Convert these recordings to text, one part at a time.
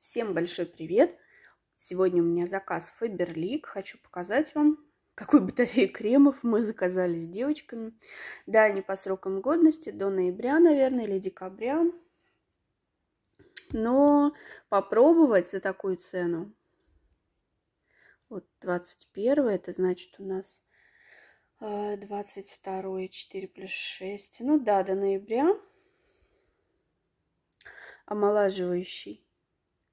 Всем большой привет! Сегодня у меня заказ Фаберлик. Хочу показать вам, какой батарею кремов мы заказали с девочками. Да, они по срокам годности, до ноября, наверное, или декабря. Но попробовать за такую цену. Вот 21 это значит у нас 22 а, 4 плюс 6. Ну да, до ноября. Омолаживающий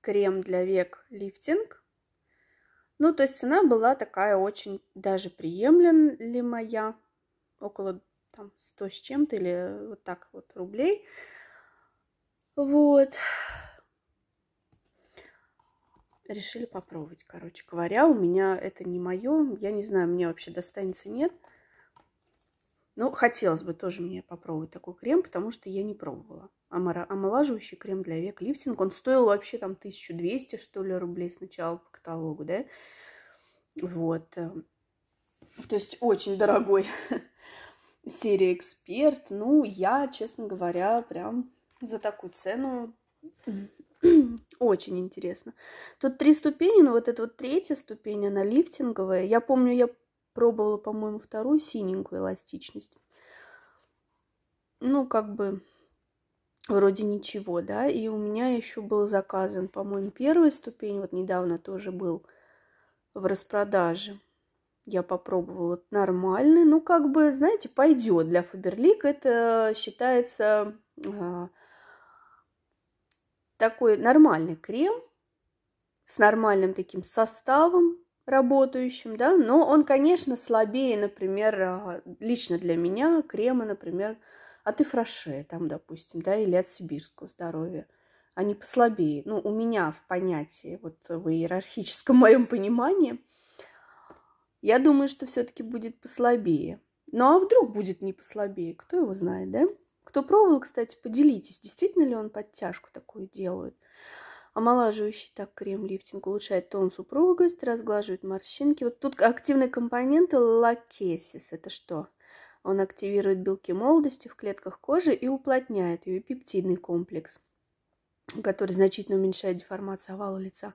крем для век лифтинг. Ну, то есть цена была такая очень даже приемлемая, около там 100 с чем-то или вот так вот рублей. Вот. Решили попробовать, короче говоря. У меня это не мое. Я не знаю, мне вообще достанется, нет. Ну, хотелось бы тоже мне попробовать такой крем, потому что я не пробовала. Омолаживающий крем для век лифтинг. Он стоил вообще там 1200, что ли, рублей сначала по каталогу, да? Вот. Э, то есть очень дорогой серия «Эксперт». Ну, я, честно говоря, прям за такую цену очень интересно. Тут три ступени, но вот эта вот третья ступень, она лифтинговая. Я помню, я пробовала, по-моему, вторую синенькую эластичность. Ну, как бы вроде ничего, да. И у меня еще был заказан, по-моему, первая ступень. Вот недавно тоже был в распродаже. Я попробовала нормальный. Ну, как бы, знаете, пойдет для Фаберлик. Это считается а, такой нормальный крем с нормальным таким составом, работающим, да, но он, конечно, слабее, например, а, лично для меня крема, например, от Ифраше, там, допустим, да, или от сибирского здоровья. Они послабее, ну, у меня в понятии, вот в иерархическом моем понимании, я думаю, что все-таки будет послабее. Ну, а вдруг будет не послабее, кто его знает, да? Кто пробовал, кстати, поделитесь, действительно ли он подтяжку такую делает омолаживающий так крем-лифтинг улучшает тон супругость, разглаживает морщинки. Вот тут активные компоненты лакесис. Это что? Он активирует белки молодости в клетках кожи и уплотняет ее пептидный комплекс, который значительно уменьшает деформацию овала лица.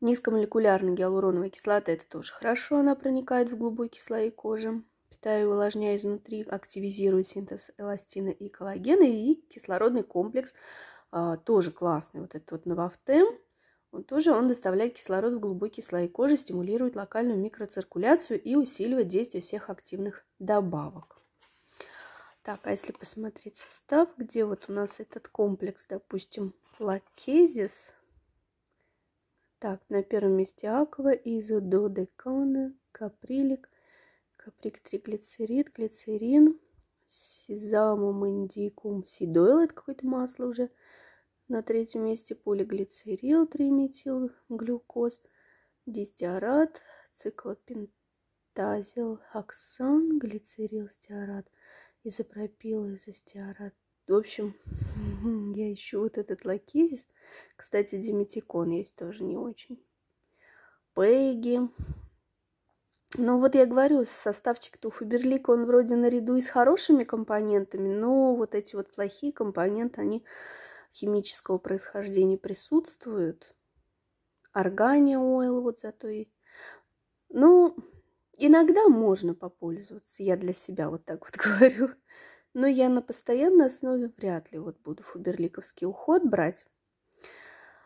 Низкомолекулярная гиалуроновая кислота – это тоже хорошо, она проникает в глубокие слои кожи, питая и увлажняя изнутри, активизирует синтез эластина и коллагена и кислородный комплекс – а, тоже классный, вот этот вот новофтем Он тоже он доставляет кислород в глубокие слои кожи, стимулирует локальную микроциркуляцию и усиливает действие всех активных добавок. Так, а если посмотреть состав, где вот у нас этот комплекс, допустим, лакезис. Так, на первом месте аква, изододекана, каприлик, каприк триглицерид, глицерин, сезамум индикум, сидойл, это какое-то масло уже – на третьем месте полиглицерил, триметилглюкоз, дистиарат, циклопентазил, оксан, глицерил, стеарат, изопропил, изостеарат. В общем, я ищу вот этот лакизис. Кстати, диметикон есть тоже не очень. Пеги. Ну вот я говорю, составчик-то он вроде наряду и с хорошими компонентами, но вот эти вот плохие компоненты, они химического происхождения присутствуют. Органия ойл вот зато есть. Ну, иногда можно попользоваться, я для себя вот так вот говорю. Но я на постоянной основе вряд ли вот буду фуберликовский уход брать.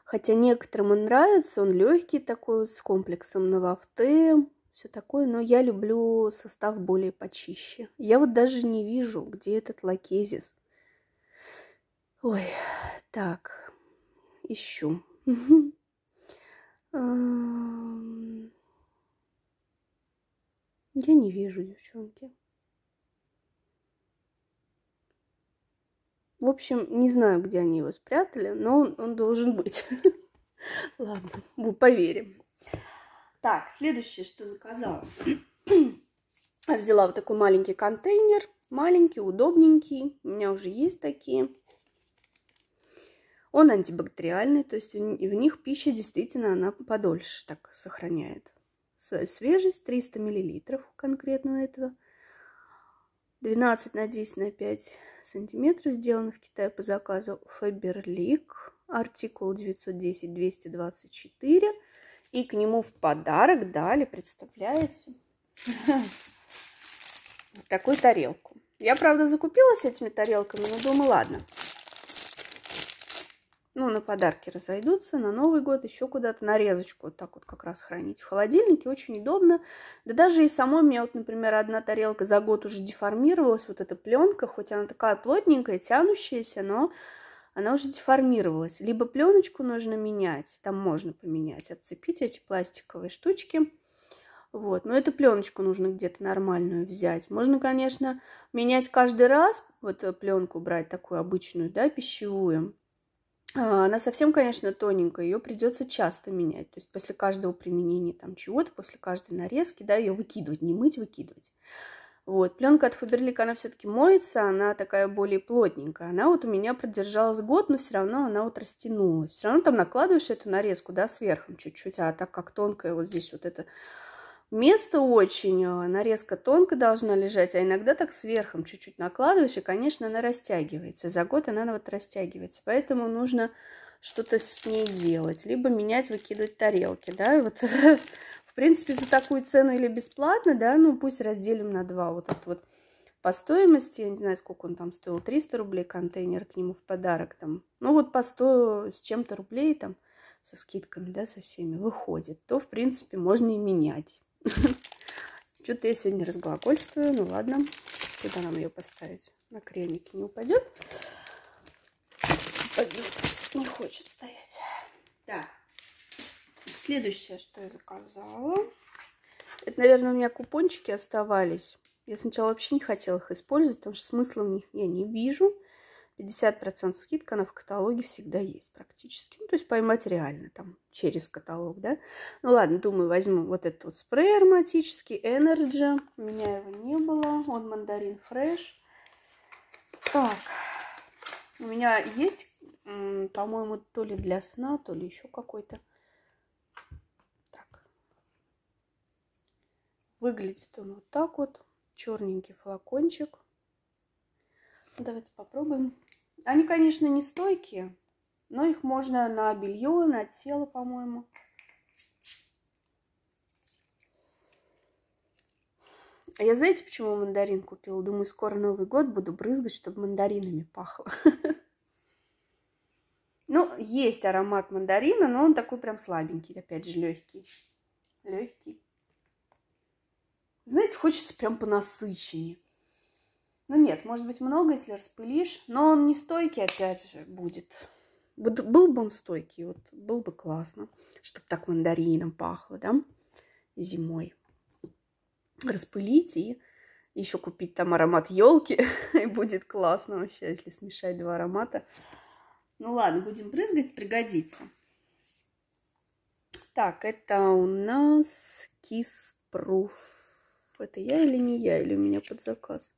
Хотя некоторым он нравится, он легкий такой вот, с комплексом нововты, все такое, но я люблю состав более почище. Я вот даже не вижу, где этот лакезис. Ой, так, ищу. Я не вижу, девчонки. В общем, не знаю, где они его спрятали, но он, он должен быть. Ладно, мы поверим. Так, следующее, что заказала. Взяла вот такой маленький контейнер. Маленький, удобненький. У меня уже есть такие. Он антибактериальный, то есть в них пища действительно она подольше так сохраняет свою свежесть. 300 мл конкретно у этого. 12 на 10 на 5 сантиметров. Сделано в Китае по заказу Faberlic, Артикул 910-224. И к нему в подарок дали, представляете, такую тарелку. Я, правда, закупилась этими тарелками, но думаю, ладно – ну, на подарки разойдутся, на Новый год еще куда-то нарезочку вот так вот как раз хранить в холодильнике, очень удобно. Да даже и самой меня вот, например, одна тарелка за год уже деформировалась, вот эта пленка, хоть она такая плотненькая, тянущаяся, но она уже деформировалась. Либо пленочку нужно менять, там можно поменять, отцепить эти пластиковые штучки. Вот, но эту пленочку нужно где-то нормальную взять. Можно, конечно, менять каждый раз, вот э, пленку брать такую обычную, да, пищевую, а, она совсем, конечно, тоненькая, ее придется часто менять. То есть после каждого применения там чего-то, после каждой нарезки, да, ее выкидывать, не мыть, выкидывать. Вот, пленка от Фаберлик, она все-таки моется, она такая более плотненькая. Она вот у меня продержалась год, но все равно она вот растянулась. Все равно там накладываешь эту нарезку, да, сверху чуть-чуть, а так как тонкая вот здесь вот эта Место очень, э, нарезка тонко должна лежать, а иногда так сверхом чуть-чуть накладываешь, и, конечно, она растягивается. За год она вот растягивается, поэтому нужно что-то с ней делать, либо менять, выкидывать тарелки, да, вот, в принципе, за такую цену или бесплатно, да, ну, пусть разделим на два, вот этот вот по стоимости, я не знаю, сколько он там стоил, 300 рублей контейнер к нему в подарок там, ну, вот по 100 с чем-то рублей там, со скидками, да, со всеми выходит, то, в принципе, можно и менять. Что-то я сегодня разглагольствую. Ну ладно. Куда нам ее поставить? На креники не упадет. Упадет. Не хочет стоять. Так. Следующее, что я заказала. Это, наверное, у меня купончики оставались. Я сначала вообще не хотела их использовать, потому что смысла в них я не вижу. 50% скидка, она в каталоге всегда есть практически. Ну, то есть поймать реально там через каталог, да. Ну ладно, думаю, возьму вот этот вот спрей ароматический, Energy. У меня его не было. Он мандарин фреш. Так, у меня есть, по-моему, то ли для сна, то ли еще какой-то. Так. Выглядит он вот так вот. Черненький флакончик. Давайте попробуем. Они, конечно, не стойкие, но их можно на белье, на тело, по-моему. А я знаете, почему мандарин купила? Думаю, скоро Новый год буду брызгать, чтобы мандаринами пахло. Ну, есть аромат мандарина, но он такой прям слабенький, опять же, легкий. Легкий. Знаете, хочется прям понасыщеннее. Ну нет, может быть много, если распылишь, но он не стойкий опять же будет. Вот был бы он стойкий, вот был бы классно, чтобы так мандарином пахло, да, зимой. Распылить и еще купить там аромат елки, и будет классно вообще, если смешать два аромата. Ну ладно, будем брызгать, пригодится. Так, это у нас киспруф. Это я или не я, или у меня под заказ?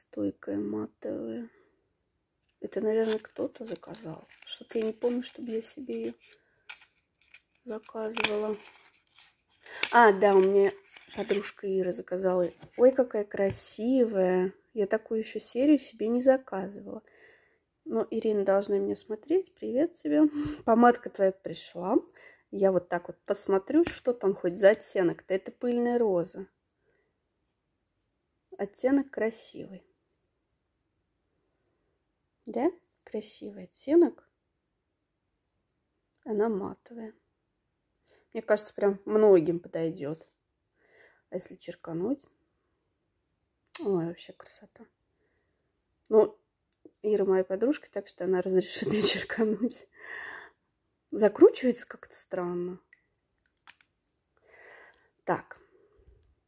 Стойкая матовая. Это, наверное, кто-то заказал. Что-то я не помню, чтобы я себе ее заказывала. А, да, у меня подружка Ира заказала. Ой, какая красивая. Я такую еще серию себе не заказывала. Но Ирина должна меня смотреть. Привет тебе. Помадка твоя пришла. Я вот так вот посмотрю, что там хоть за оттенок-то. Это пыльная роза. Оттенок красивый. Да? Красивый оттенок. Она матовая. Мне кажется, прям многим подойдет. А если черкануть? Ой, вообще красота. Ну, Ира моя подружка, так что она разрешит мне черкануть. Закручивается как-то странно. Так.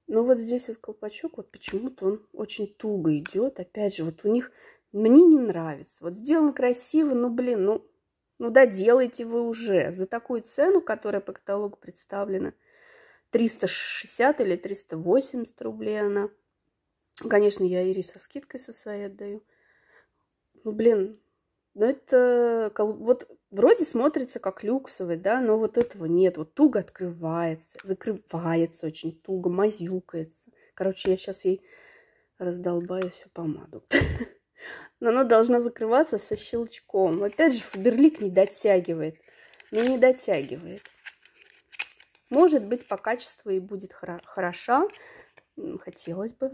Ну вот здесь вот колпачок, вот почему-то он очень туго идет. Опять же, вот у них мне не нравится. Вот сделано красиво, ну, блин, ну, ну доделайте вы уже. За такую цену, которая по каталогу представлена, 360 или 380 рублей она. Конечно, я Ири со скидкой со своей отдаю. Ну, блин, ну это вот вроде смотрится как люксовый, да, но вот этого нет. Вот туго открывается, закрывается очень туго, мазюкается. Короче, я сейчас ей раздолбаю всю помаду. но она должна закрываться со щелчком. Опять же, фаберлик не дотягивает. Но ну, не дотягивает. Может быть, по качеству и будет хороша. Хотелось бы.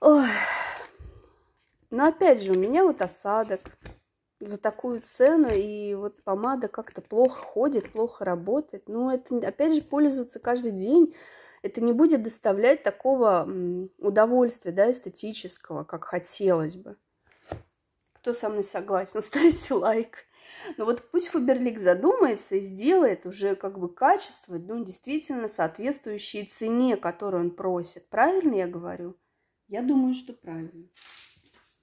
Ой. Но опять же, у меня вот осадок за такую цену, и вот помада как-то плохо ходит, плохо работает. Но ну, это, опять же, пользоваться каждый день это не будет доставлять такого удовольствия, да, эстетического, как хотелось бы. Кто со мной согласен, ставьте лайк. Но ну вот пусть Фаберлик задумается и сделает уже как бы качество, ну, действительно соответствующее цене, которую он просит. Правильно я говорю? Я думаю, что правильно.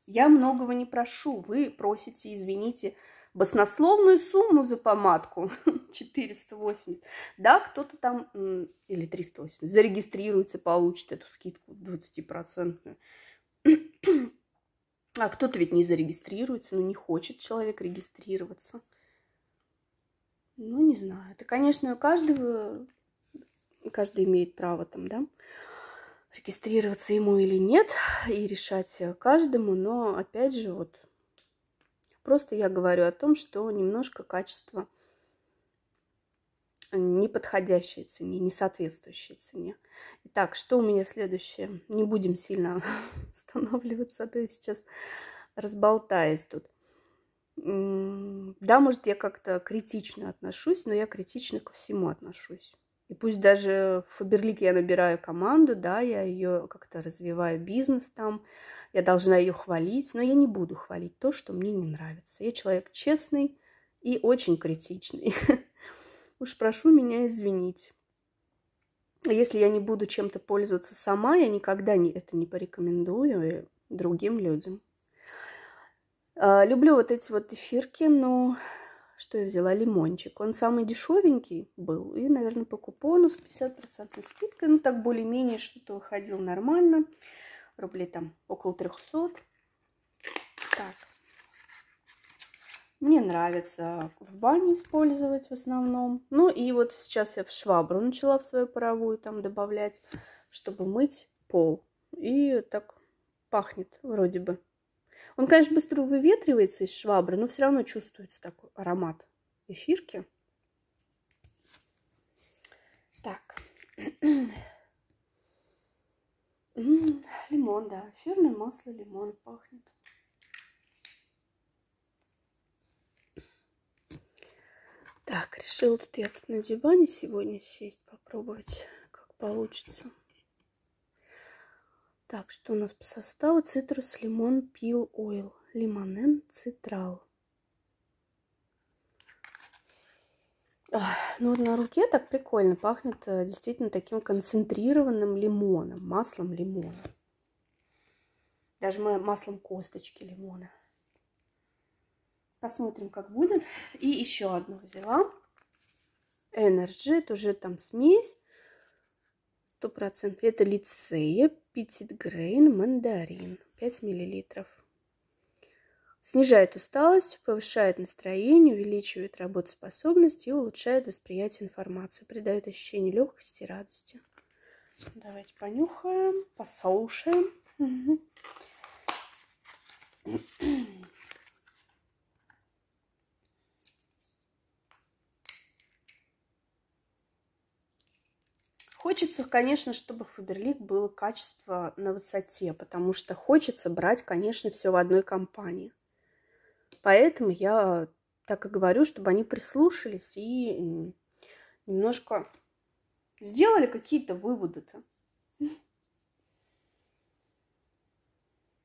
Я многого не прошу. Вы просите, извините, баснословную сумму за помадку 480. Да, кто-то там, или 380, зарегистрируется, получит эту скидку 20%. А кто-то ведь не зарегистрируется, но ну, не хочет человек регистрироваться. Ну, не знаю. Это, конечно, у каждого, каждый имеет право там, да, регистрироваться ему или нет, и решать э, каждому, но, опять же, вот Просто я говорю о том, что немножко качество не подходящей цене, не соответствующей цене. Итак, что у меня следующее? Не будем сильно останавливаться, а то я сейчас разболтаюсь тут. Да, может, я как-то критично отношусь, но я критично ко всему отношусь. И пусть даже в Фаберлике я набираю команду, да, я ее как-то развиваю, бизнес там, я должна ее хвалить, но я не буду хвалить то, что мне не нравится. Я человек честный и очень критичный. Уж прошу меня извинить. Если я не буду чем-то пользоваться сама, я никогда не, это не порекомендую э, другим людям. А, люблю вот эти вот эфирки, но что я взяла? Лимончик. Он самый дешевенький был. И, наверное, по купону с 50% скидкой. Ну, так более-менее что-то выходило нормально рублей там около 300. Так. Мне нравится в бане использовать в основном. Ну и вот сейчас я в швабру начала в свою паровую там добавлять, чтобы мыть пол. И так пахнет вроде бы. Он, конечно, быстро выветривается из швабры, но все равно чувствуется такой аромат эфирки. Так. лимон, да. Эфирное масло, лимон пахнет. Так, решил тут я тут на диване сегодня сесть, попробовать, как получится. Так, что у нас по составу? Цитрус, лимон, пил, ойл, лимонен, цитрал. Ну вот на руке так прикольно пахнет э, действительно таким концентрированным лимоном, маслом лимона. Даже маслом косточки лимона. Посмотрим, как будет. И еще одну взяла. Energy, это уже там смесь. 100%. Это лицея, 50 грейн, мандарин. 5 миллилитров снижает усталость, повышает настроение, увеличивает работоспособность и улучшает восприятие информации, придает ощущение легкости и радости. Давайте понюхаем, послушаем. Хочется, конечно, чтобы Фаберлик было качество на высоте, потому что хочется брать, конечно, все в одной компании. Поэтому я так и говорю, чтобы они прислушались и немножко сделали какие-то выводы-то.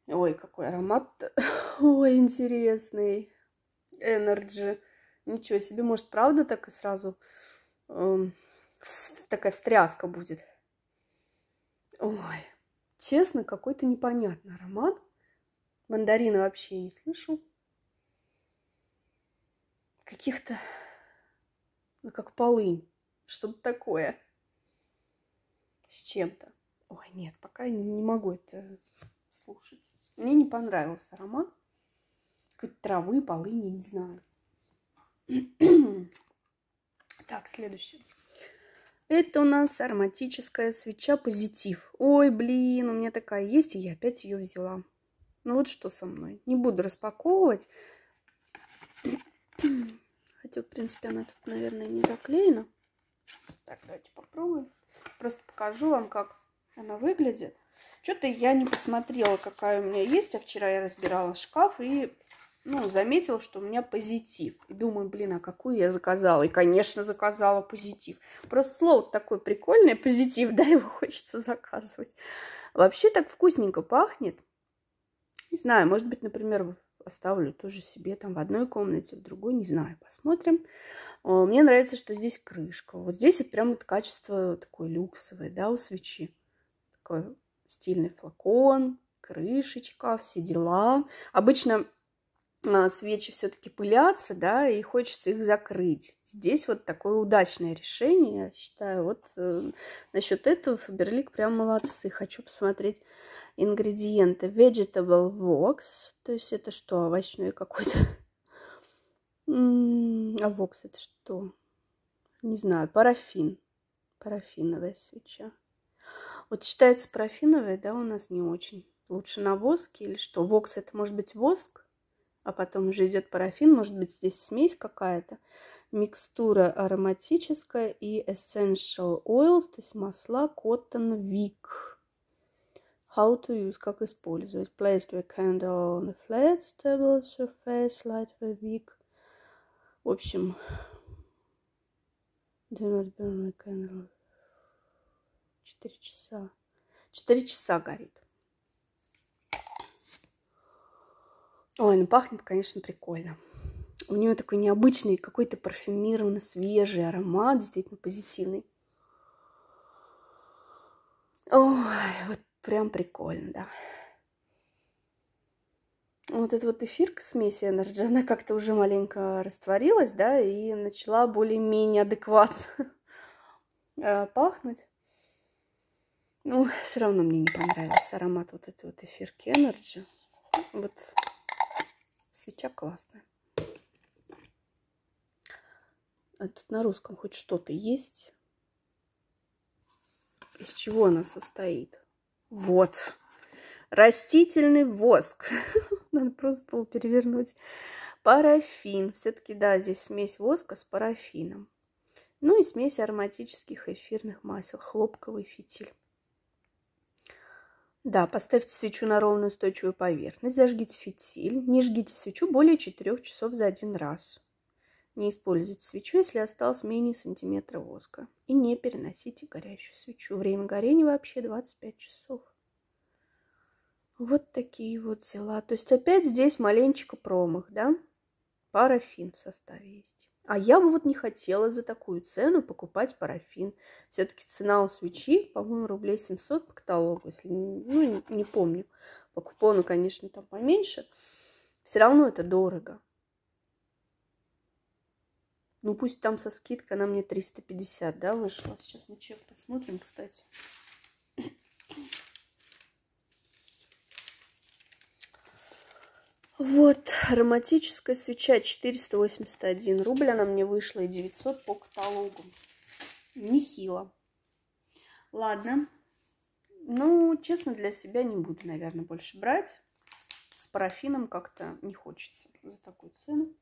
Ой, какой аромат. Ой, интересный. Энерджи. Ничего себе, может, правда так и сразу эм, такая встряска будет. Ой, честно, какой-то непонятный аромат. Мандарина вообще не слышу каких-то, ну, как полынь, что-то такое. С чем-то. Ой, нет, пока не, не могу это слушать. Мне не понравился аромат. Какой-то травы, полыни, не знаю. так, следующее. Это у нас ароматическая свеча позитив. Ой, блин, у меня такая есть, и я опять ее взяла. Ну вот что со мной. Не буду распаковывать. Хотя, в принципе, она тут, наверное, не заклеена. Так, давайте попробуем. Просто покажу вам, как она выглядит. Что-то я не посмотрела, какая у меня есть. А вчера я разбирала шкаф и ну, заметила, что у меня позитив. И думаю, блин, а какую я заказала? И, конечно, заказала позитив. Просто слово такое прикольное, позитив, да, его хочется заказывать. Вообще так вкусненько пахнет. Не знаю, может быть, например, поставлю тоже себе там в одной комнате, в другой, не знаю, посмотрим. Э, мне нравится, что здесь крышка. Вот здесь вот прям вот качество такое люксовое, да, у свечи. Такой стильный флакон, крышечка, все дела. Обычно а, свечи все-таки пылятся, да, и хочется их закрыть. Здесь вот такое удачное решение, я считаю. Вот э, насчет этого Фаберлик прям молодцы. Хочу посмотреть ингредиенты Vegetable Vox, то есть это что, овощной какой-то? А Vox это что? Не знаю, парафин, парафиновая свеча. Вот считается парафиновая, да, у нас не очень. Лучше на воске или что? Вокс это может быть воск, а потом уже идет парафин, может быть здесь смесь какая-то. Микстура ароматическая и essential oils, то есть масла Cotton Wick. How to use, как использовать. Place the candle on a flat stable surface, light the wick. В общем, do not burn the candle. Четыре часа. Четыре часа горит. Ой, ну пахнет, конечно, прикольно. У нее такой необычный, какой-то парфюмированный, свежий аромат, действительно позитивный. Ой, вот прям прикольно, да. Вот эта вот эфирка смеси Energy, она как-то уже маленько растворилась, да, и начала более-менее адекватно э, пахнуть. Ну, все равно мне не понравился аромат вот этой вот эфирки Energy. Вот свеча классная. А тут на русском хоть что-то есть? Из чего она состоит? Вот. Растительный воск. Надо просто было перевернуть. Парафин. Все-таки, да, здесь смесь воска с парафином. Ну и смесь ароматических эфирных масел. Хлопковый фитиль. Да, поставьте свечу на ровную устойчивую поверхность, зажгите фитиль, не жгите свечу более 4 часов за один раз. Не используйте свечу, если осталось менее сантиметра воска. И не переносите горящую свечу. Время горения вообще 25 часов. Вот такие вот дела. То есть опять здесь маленечко промах, да? Парафин в составе есть. А я бы вот не хотела за такую цену покупать парафин. Все-таки цена у свечи, по-моему, рублей 700 по каталогу, если ну, не, не помню. По купону, конечно, там поменьше. Все равно это дорого. Ну, пусть там со скидкой она мне 350, да, вышла. Сейчас мы чек посмотрим, кстати. Вот, ароматическая свеча 481 рубль. Она мне вышла и 900 по каталогу. Нехило. Ладно. Ну, честно, для себя не буду, наверное, больше брать. С парафином как-то не хочется за такую цену.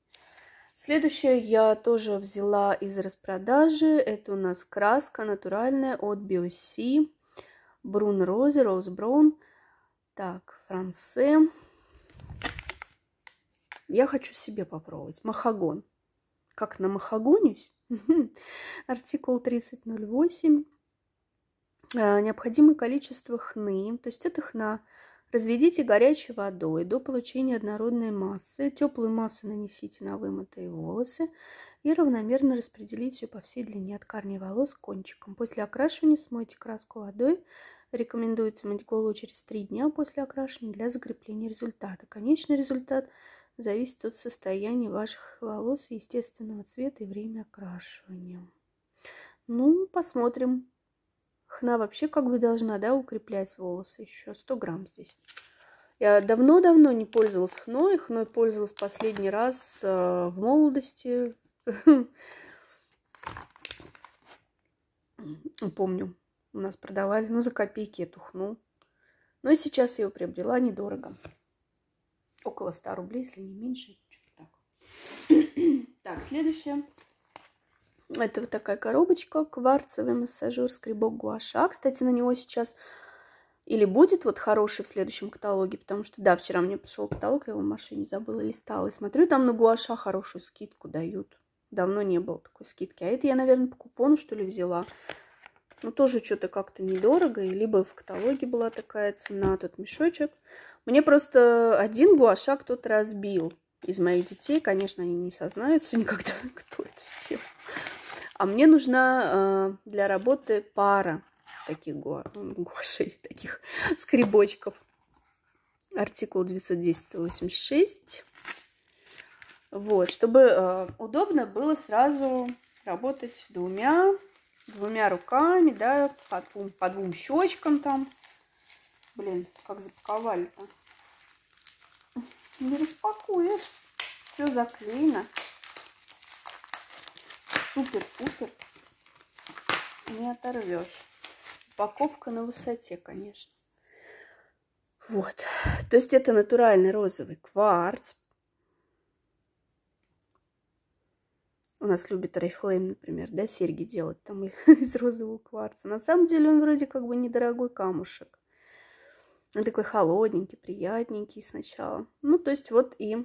Следующее я тоже взяла из распродажи. Это у нас краска натуральная от Биоси. Брун Розе, Роуз Браун. Так, Франсе. Я хочу себе попробовать. Махагон. Как на махагонюсь? Артикул 3008. А, Необходимое количество хны. То есть это хна Разведите горячей водой до получения однородной массы. Теплую массу нанесите на вымытые волосы и равномерно распределите ее по всей длине от корней волос к кончикам. После окрашивания смойте краску водой. Рекомендуется мыть голову через 3 дня после окрашивания для закрепления результата. Конечный результат зависит от состояния ваших волос, естественного цвета и времени окрашивания. Ну, посмотрим. Хна вообще как бы должна, да, укреплять волосы. Еще 100 грамм здесь. Я давно-давно не пользовалась хной. Хной пользовалась последний раз э, в молодости. Помню, у нас продавали, ну, за копейки эту хну. Но ну, и сейчас я ее приобрела недорого. Около 100 рублей, если не меньше. так, следующее. Это вот такая коробочка, кварцевый массажер, скребок гуаша. Кстати, на него сейчас или будет вот хороший в следующем каталоге, потому что, да, вчера мне пришел каталог, я его в машине забыла, листала, и смотрю, там на гуаша хорошую скидку дают. Давно не было такой скидки. А это я, наверное, по купону, что ли, взяла. Ну, тоже что-то как-то недорого, и либо в каталоге была такая цена, тут мешочек. Мне просто один гуаша кто-то разбил из моих детей. Конечно, они не сознаются никогда, кто это сделал. А мне нужна э, для работы пара таких го... гошей, таких скребочков. Артикул 910-86. Вот, чтобы э, удобно было сразу работать двумя, двумя руками, да, по двум, по двум щечкам там. Блин, как запаковали-то. Не распакуешь. Все заклеено супер-пупер не оторвешь. Упаковка на высоте, конечно. Вот. То есть это натуральный розовый кварц. У нас любит Рейфлейм, например, да, серьги делать там из розового кварца. На самом деле он вроде как бы недорогой камушек. Он такой холодненький, приятненький сначала. Ну, то есть вот и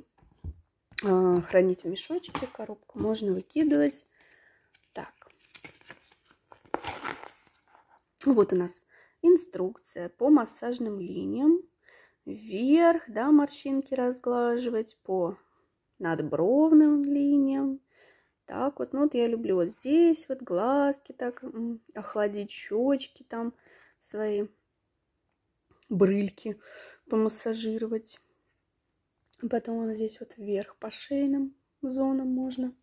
э, хранить в мешочке коробку можно выкидывать. Вот у нас инструкция по массажным линиям. Вверх, да, морщинки разглаживать по надбровным линиям. Так вот, ну вот я люблю вот здесь вот глазки так охладить, щечки там свои, брыльки помассажировать. Потом вот здесь вот вверх по шейным зонам можно.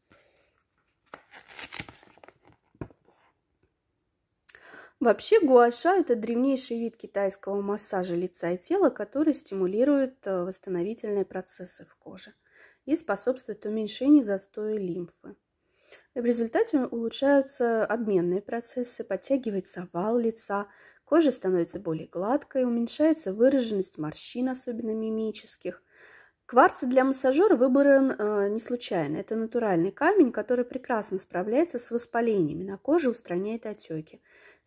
Вообще гуаша – это древнейший вид китайского массажа лица и тела, который стимулирует э, восстановительные процессы в коже и способствует уменьшению застоя лимфы. В результате улучшаются обменные процессы, подтягивается вал лица, кожа становится более гладкой, уменьшается выраженность морщин, особенно мимических. Кварц для массажера выбран э, не случайно. Это натуральный камень, который прекрасно справляется с воспалениями на коже, устраняет отеки.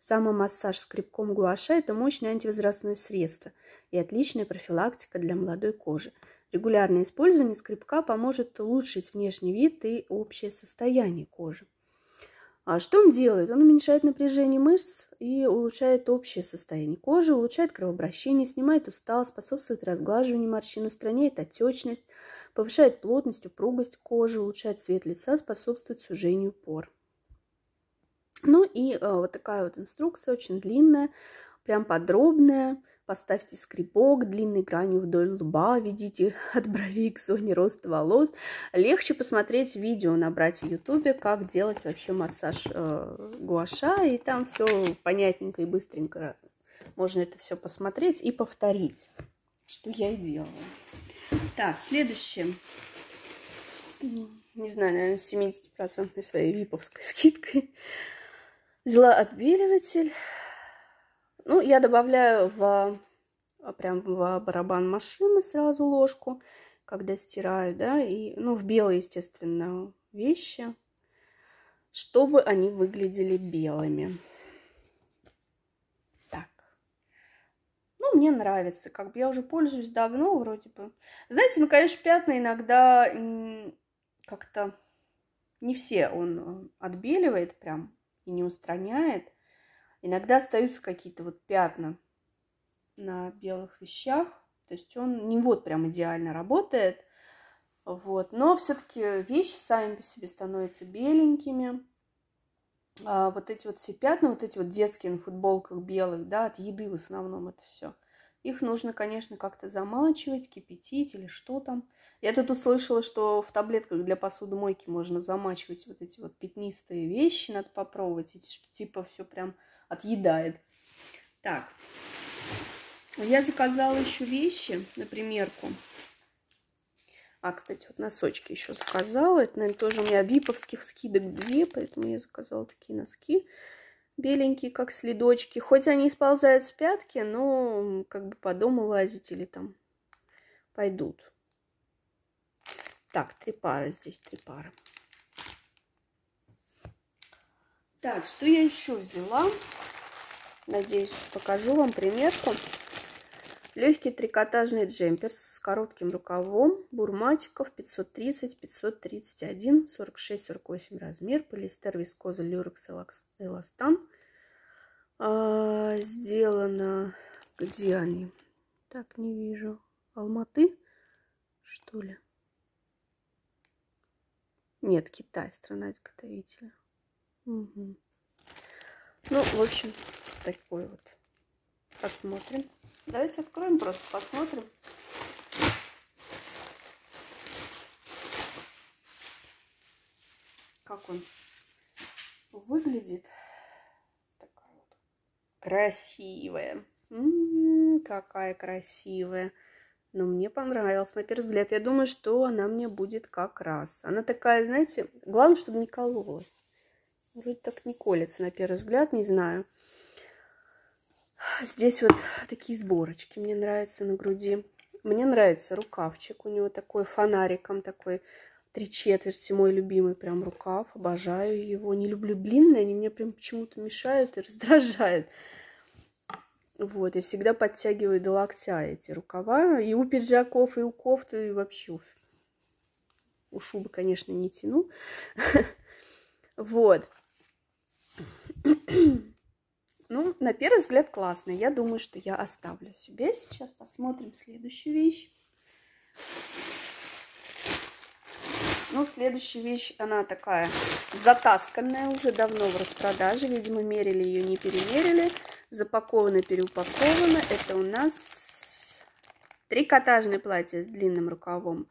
Самомассаж с крепком гуаша – это мощное антивозрастное средство и отличная профилактика для молодой кожи. Регулярное использование скребка поможет улучшить внешний вид и общее состояние кожи. А что он делает? Он уменьшает напряжение мышц и улучшает общее состояние кожи, улучшает кровообращение, снимает усталость, способствует разглаживанию морщин, устраняет отечность, повышает плотность, упругость кожи, улучшает цвет лица, способствует сужению пор. Ну и э, вот такая вот инструкция, очень длинная, прям подробная. Поставьте скребок длинной гранью вдоль лба, ведите от брови к зоне роста волос. Легче посмотреть видео, набрать в ютубе, как делать вообще массаж э, гуаша, и там все понятненько и быстренько можно это все посмотреть и повторить, что я и делала. Так, следующее. Не знаю, наверное, с 70% своей виповской скидкой. Взяла отбеливатель. Ну, я добавляю в, а, прям в барабан машины сразу ложку, когда стираю, да, и, ну, в белые, естественно, вещи, чтобы они выглядели белыми. Так. Ну, мне нравится, как бы я уже пользуюсь давно вроде бы. Знаете, ну, конечно, пятна иногда как-то не все он э, отбеливает прям и не устраняет, иногда остаются какие-то вот пятна на белых вещах. То есть он не вот прям идеально работает. Вот. Но все-таки вещи сами по себе становятся беленькими. А вот эти вот все пятна, вот эти вот детские на футболках белых, да, от еды в основном это все – их нужно, конечно, как-то замачивать, кипятить или что там. Я тут услышала, что в таблетках для посудомойки можно замачивать вот эти вот пятнистые вещи, надо попробовать, эти, что типа все прям отъедает. Так, я заказала еще вещи на примерку. А, кстати, вот носочки еще заказала. Это, наверное, тоже у меня виповских скидок две, поэтому я заказала такие носки беленькие, как следочки. Хоть они сползают с пятки, но как бы по дому лазить или там пойдут. Так, три пары здесь, три пары. Так, что я еще взяла? Надеюсь, покажу вам примерку. Легкий трикотажный джемпер с коротким рукавом, бурматиков 530, 531, 46, 48 размер, полистер, вискоза, люрекс, эластан. А, сделано, где они? Так, не вижу. Алматы, что ли? Нет, Китай, страна изготовителя. Угу. Ну, в общем, такой вот. Посмотрим. Давайте откроем просто, посмотрим. Как он выглядит. Такая вот красивая. М -м -м, какая красивая. Но мне понравилась, на первый взгляд. Я думаю, что она мне будет как раз. Она такая, знаете, главное, чтобы не колола. Вроде так не колется на первый взгляд, не знаю. Здесь вот такие сборочки мне нравятся на груди. Мне нравится рукавчик у него такой фонариком, такой три четверти, мой любимый прям рукав. Обожаю его. Не люблю длинные, они мне прям почему-то мешают и раздражают. Вот, я всегда подтягиваю до локтя эти рукава. И у пиджаков, и у кофты, и вообще у шубы, конечно, не тяну. Вот. Ну, на первый взгляд классный. Я думаю, что я оставлю себе. Сейчас посмотрим следующую вещь. Ну, следующая вещь, она такая затасканная, уже давно в распродаже. Видимо, мерили ее, не перемерили. Запаковано, переупаковано. Это у нас трикотажное платье с длинным рукавом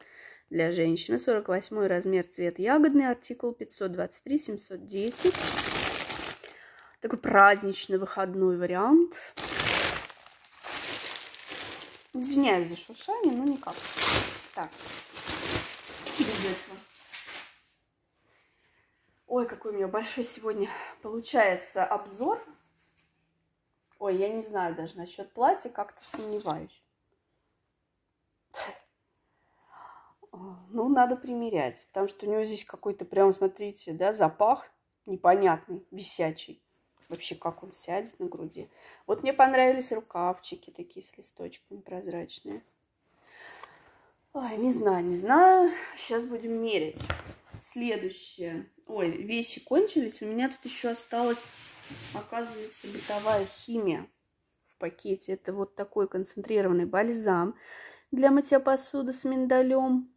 для женщины. 48 размер, цвет ягодный, артикул 523-710 такой праздничный выходной вариант. Извиняюсь за шуршание, но никак. Так, без этого. Ой, какой у меня большой сегодня получается обзор. Ой, я не знаю даже насчет платья, как-то сомневаюсь. Ну, надо примерять, потому что у него здесь какой-то прям, смотрите, да, запах непонятный, висячий вообще, как он сядет на груди. Вот мне понравились рукавчики такие с листочками прозрачные. Ой, не знаю, не знаю. Сейчас будем мерить. Следующее. Ой, вещи кончились. У меня тут еще осталась, оказывается, бытовая химия в пакете. Это вот такой концентрированный бальзам для мытья посуды с миндалем.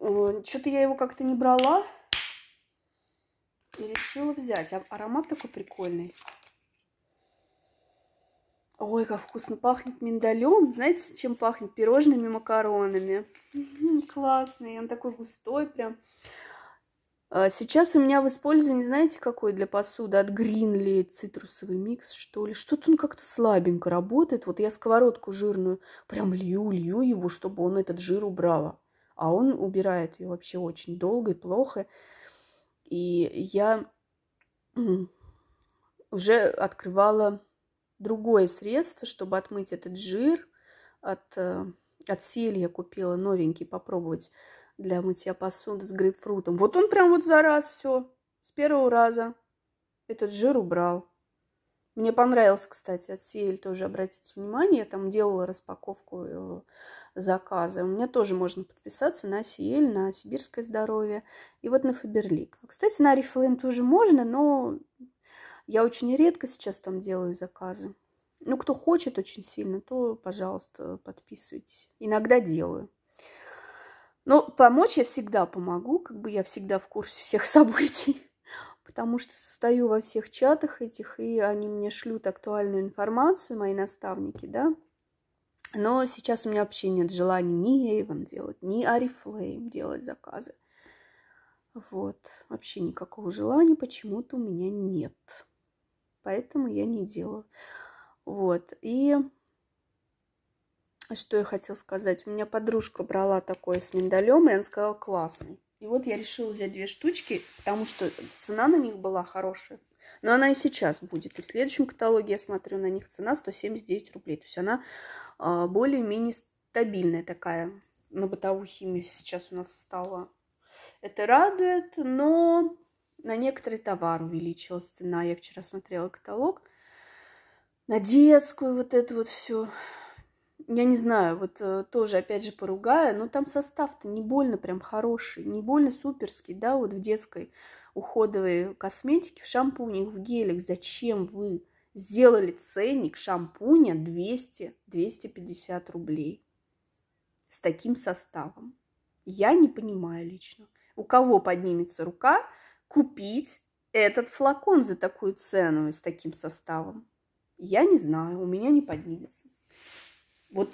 Э, Что-то я его как-то не брала. И решила взять. А аромат такой прикольный. Ой, как вкусно пахнет миндалем. Знаете, чем пахнет? Пирожными макаронами. Классный. Он такой густой прям. А, сейчас у меня в использовании, знаете, какой для посуды? От Гринли цитрусовый микс, что ли. Что-то он как-то слабенько работает. Вот я сковородку жирную прям лью, лью его, чтобы он этот жир убрала. А он убирает ее вообще очень долго и плохо. И я уже открывала другое средство, чтобы отмыть этот жир от, э, от селья. Я купила новенький попробовать для мытья посуды с грейпфрутом. Вот он прям вот за раз все, с первого раза этот жир убрал. Мне понравился, кстати, от Сиэль тоже обратите внимание. Я там делала распаковку э, заказы. У меня тоже можно подписаться на Сиэль, на Сибирское здоровье и вот на Фаберлик. Кстати, на Арифлейм тоже можно, но я очень редко сейчас там делаю заказы. Ну, кто хочет очень сильно, то, пожалуйста, подписывайтесь. Иногда делаю. Но помочь я всегда помогу, как бы я всегда в курсе всех событий, потому что состою во всех чатах этих, и они мне шлют актуальную информацию, мои наставники, да, но сейчас у меня вообще нет желания ни Эйвен делать, ни Арифлейм делать заказы. Вот. Вообще никакого желания почему-то у меня нет. Поэтому я не делаю. Вот. И что я хотела сказать. У меня подружка брала такое с миндалем, и она сказала, классный. И вот я решила взять две штучки, потому что цена на них была хорошая. Но она и сейчас будет. И в следующем каталоге, я смотрю, на них цена 179 рублей. То есть она а, более-менее стабильная такая. На бытовую химию сейчас у нас стало Это радует, но на некоторый товар увеличилась цена. Я вчера смотрела каталог. На детскую вот это вот все. Я не знаю, вот э, тоже опять же поругаю, но там состав-то не больно прям хороший, не больно суперский, да, вот в детской уходовой косметики, в шампунях, в гелях. Зачем вы сделали ценник шампуня 200-250 рублей с таким составом? Я не понимаю лично. У кого поднимется рука купить этот флакон за такую цену и с таким составом? Я не знаю, у меня не поднимется. Вот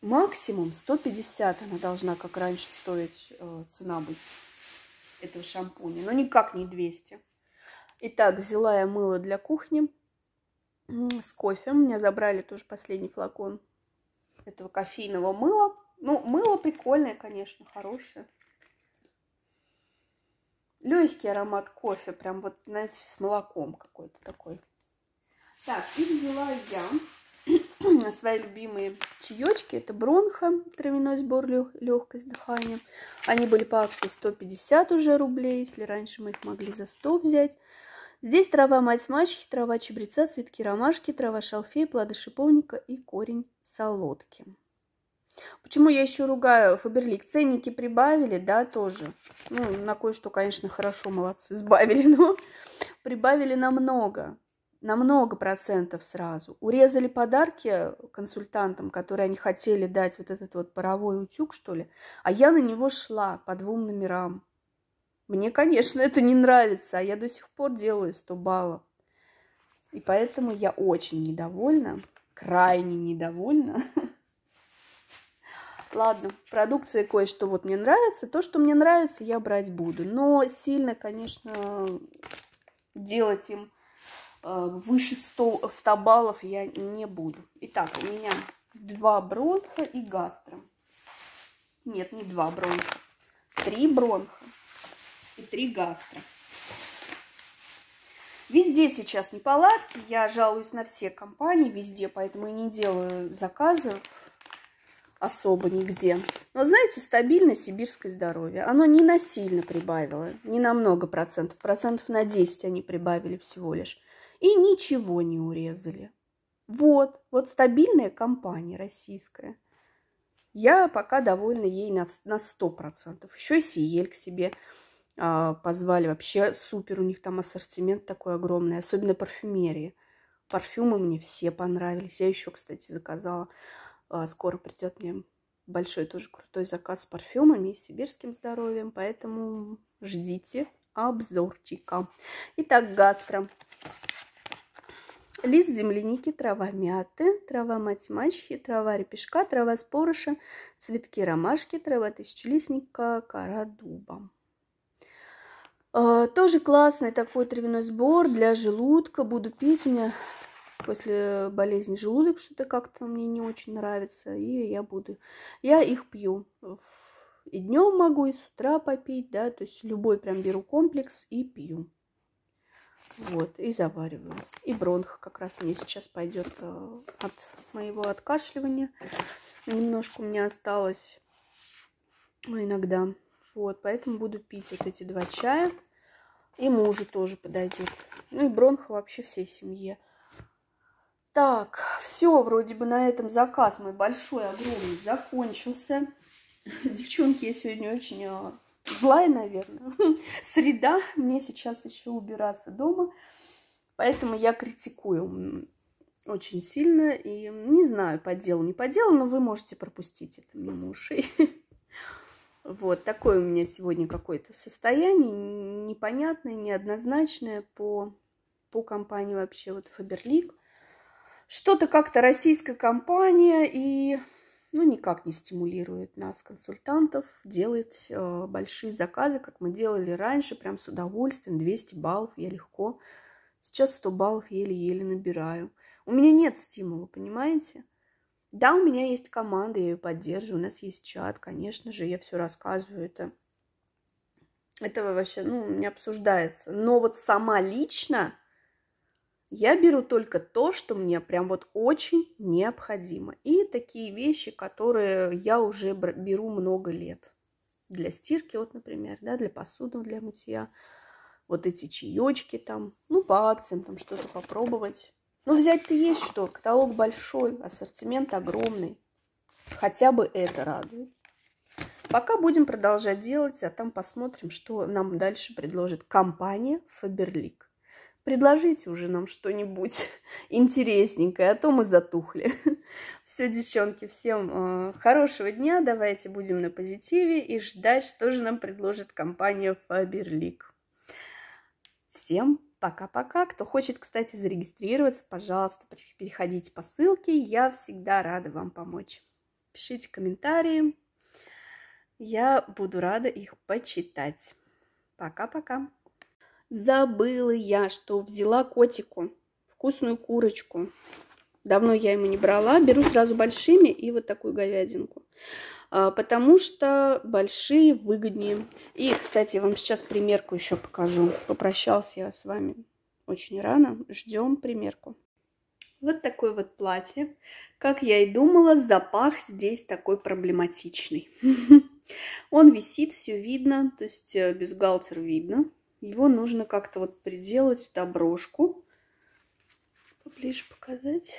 максимум 150 она должна, как раньше, стоить э, цена быть этого шампуня, но никак не 200. Итак, взяла я мыло для кухни с кофе. Мне забрали тоже последний флакон этого кофейного мыла. Ну, мыло прикольное, конечно, хорошее. Легкий аромат кофе, прям вот, знаете, с молоком какой-то такой. Так, и взяла я свои любимые чаечки. Это бронхо, травяной сбор, лег, легкость дыхания. Они были по акции 150 уже рублей, если раньше мы их могли за 100 взять. Здесь трава мать-мачехи, трава чебреца, цветки ромашки, трава шалфей, плоды шиповника и корень солодки. Почему я еще ругаю Фаберлик? Ценники прибавили, да, тоже. Ну, на кое-что, конечно, хорошо, молодцы, сбавили, но прибавили намного на много процентов сразу. Урезали подарки консультантам, которые они хотели дать, вот этот вот паровой утюг, что ли, а я на него шла по двум номерам. Мне, конечно, это не нравится, а я до сих пор делаю 100 баллов. И поэтому я очень недовольна, крайне недовольна. Ладно, продукция кое-что вот мне нравится. То, что мне нравится, я брать буду. Но сильно, конечно, делать им Э, выше 100, 100 баллов я не буду. Итак, у меня два бронха и гастро. Нет, не два бронха. Три бронха и три гастро. Везде сейчас неполадки, я жалуюсь на все компании, везде, поэтому и не делаю заказы особо нигде. Но знаете, стабильное сибирское здоровье. Оно не насильно прибавило, не на много процентов, процентов на 10 они прибавили всего лишь и ничего не урезали. Вот, вот стабильная компания российская. Я пока довольна ей на, на 100%. Еще и Сиель к себе а, позвали. Вообще супер, у них там ассортимент такой огромный, особенно парфюмерии. Парфюмы мне все понравились. Я еще, кстати, заказала. А, скоро придет мне большой тоже крутой заказ с парфюмами и сибирским здоровьем, поэтому ждите обзорчика. Итак, гастро. Лист земляники, трава мяты, трава мать мачехи, трава репешка, трава спорыша, цветки ромашки, трава тысячелистника, кора дуба. А, тоже классный такой травяной сбор для желудка. Буду пить. У меня после болезни желудок что-то как-то мне не очень нравится. И я буду... Я их пью. И днем могу, и с утра попить, да. То есть любой прям беру комплекс и пью. Вот, и завариваю. И бронх как раз мне сейчас пойдет э, от моего откашливания. Немножко у меня осталось ну, иногда. Вот, поэтому буду пить вот эти два чая. И мужу тоже подойдет. Ну и бронх вообще всей семье. Так, все, вроде бы на этом заказ мой большой, огромный закончился. Девчонки, я сегодня очень э, злая, наверное. Среда, мне сейчас еще убираться дома. Поэтому я критикую очень сильно. И не знаю, по делу, не по делу, но вы можете пропустить это мимо ушей. Вот, такое у меня сегодня какое-то состояние, непонятное, неоднозначное по, по компании вообще, вот Фаберлик. Что-то как-то российская компания, и ну, никак не стимулирует нас, консультантов, делать э, большие заказы, как мы делали раньше, прям с удовольствием, 200 баллов я легко. Сейчас 100 баллов еле-еле набираю. У меня нет стимула, понимаете? Да, у меня есть команда, я ее поддерживаю, у нас есть чат, конечно же, я все рассказываю, это, это вообще, ну, не обсуждается. Но вот сама лично я беру только то, что мне прям вот очень необходимо. И такие вещи, которые я уже беру много лет. Для стирки, вот, например, да, для посуды, для мытья. Вот эти чаечки там, ну, по акциям там что-то попробовать. Ну, взять-то есть что, каталог большой, ассортимент огромный. Хотя бы это радует. Пока будем продолжать делать, а там посмотрим, что нам дальше предложит компания Faberlic. Предложите уже нам что-нибудь интересненькое, а то мы затухли. Все, девчонки, всем э, хорошего дня. Давайте будем на позитиве и ждать, что же нам предложит компания Faberlic. Всем пока-пока. Кто хочет, кстати, зарегистрироваться, пожалуйста, переходите по ссылке. Я всегда рада вам помочь. Пишите комментарии. Я буду рада их почитать. Пока-пока. Забыла я, что взяла котику вкусную курочку. Давно я ему не брала. Беру сразу большими и вот такую говядинку. А, потому что большие выгоднее. И, кстати, я вам сейчас примерку еще покажу. Попрощался я с вами очень рано. Ждем примерку. Вот такое вот платье. Как я и думала, запах здесь такой проблематичный. Он висит, все видно, то есть э, без галтер видно. Его нужно как-то вот приделать в доброшку. Поближе показать.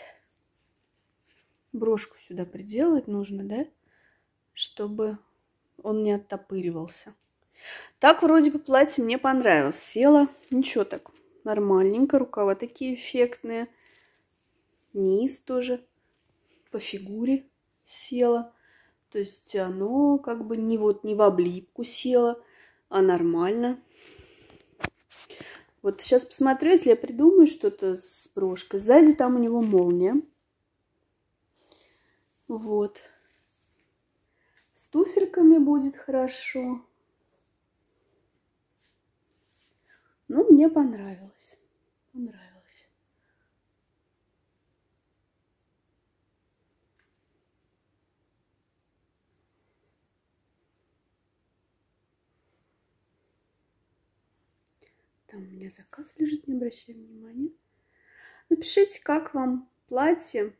Брошку сюда приделать нужно, да? Чтобы он не оттопыривался. Так вроде бы платье мне понравилось. Села, ничего так, нормальненько. Рукава такие эффектные. Низ тоже по фигуре села. То есть оно как бы не вот не в облипку село, а нормально. Вот сейчас посмотрю, если я придумаю что-то с брошкой. Сзади там у него молния. Вот. С туфельками будет хорошо. Ну, мне понравилось. Там у меня заказ лежит, не обращаю внимания. Напишите, как вам платье.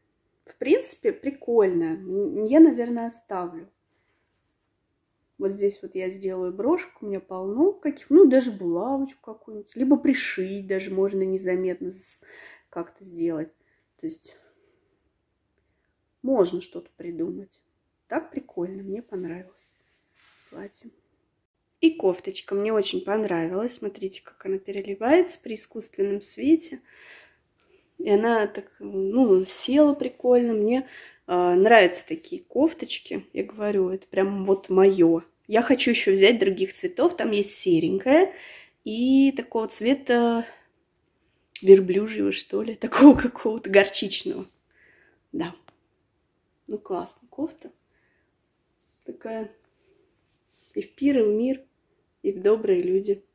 В принципе, прикольное. Я, наверное, оставлю. Вот здесь вот я сделаю брошку, у меня полно каких, ну, даже булавочку какую-нибудь. Либо пришить даже можно незаметно как-то сделать. То есть можно что-то придумать. Так прикольно, мне понравилось платье. И кофточка мне очень понравилась. Смотрите, как она переливается при искусственном свете. И она так, ну, села прикольно. Мне э, нравятся такие кофточки. Я говорю, это прям вот мое. Я хочу еще взять других цветов. Там есть серенькая и такого цвета верблюжьего, что ли, такого какого-то горчичного. Да. Ну, классно. Кофта такая и в пир, и в мир – и в добрые люди.